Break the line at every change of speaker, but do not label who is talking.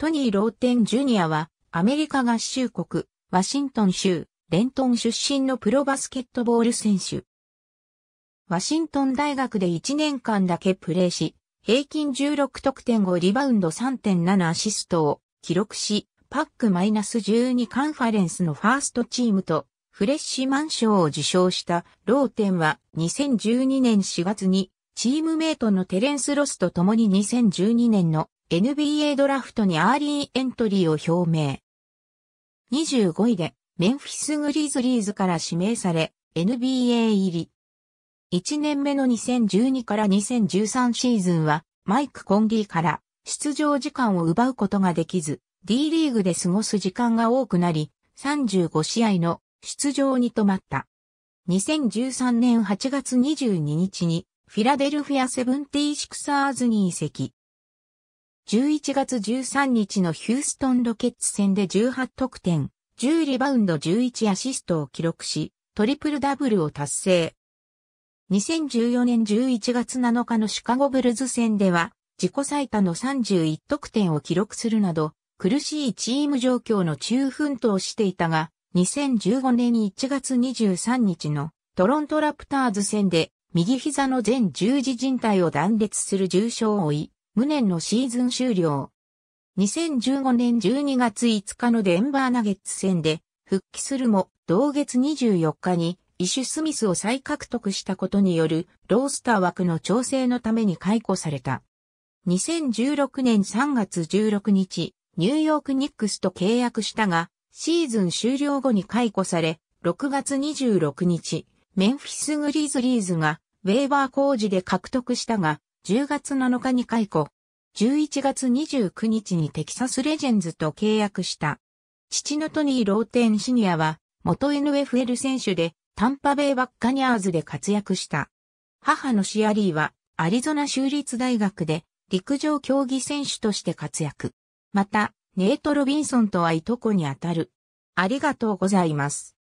トニー・ローテン・ジュニアは、アメリカ合衆国、ワシントン州、レントン出身のプロバスケットボール選手。ワシントン大学で1年間だけプレーし、平均16得点5リバウンド3.7アシストを記録し、パックマイナス12カンファレンスのファーストチームとフレッシュマン賞を受賞したローテンは2012年4月にチームメイトのテレンス・ロスと共に2012年の NBA ドラフトにアーリーエントリーを表明。25位でメンフィスグリズリーズから指名され NBA 入り。1年目の2012から2013シーズンはマイク・コンリーから出場時間を奪うことができず D リーグで過ごす時間が多くなり35試合の出場に止まった。2013年8月22日にフィラデルフィアセブンティー・シクサーズに移籍。11月13日のヒューストンロケッツ戦で18得点、10リバウンド11アシストを記録し、トリプルダブルを達成。2014年11月7日のシカゴブルズ戦では、自己最多の31得点を記録するなど、苦しいチーム状況の中奮闘していたが、2015年1月23日のトロントラプターズ戦で右膝の全十字靭帯を断裂する重傷を負い、無念のシーズン終了。2015年12月5日のデンバーナゲッツ戦で復帰するも同月24日にイシュ・スミスを再獲得したことによるロースター枠の調整のために解雇された。2016年3月16日、ニューヨークニックスと契約したが、シーズン終了後に解雇され、6月26日、メンフィス・グリーズリーズがウェーバー工事で獲得したが、10月7日に解雇。11月29日にテキサスレジェンズと契約した。父のトニー・ローテン・シニアは、元 NFL 選手で、タンパベイ・バッカニャーズで活躍した。母のシアリーは、アリゾナ州立大学で、陸上競技選手として活躍。また、ネイト・ロビンソンとはいとこにあたる。ありがとうございます。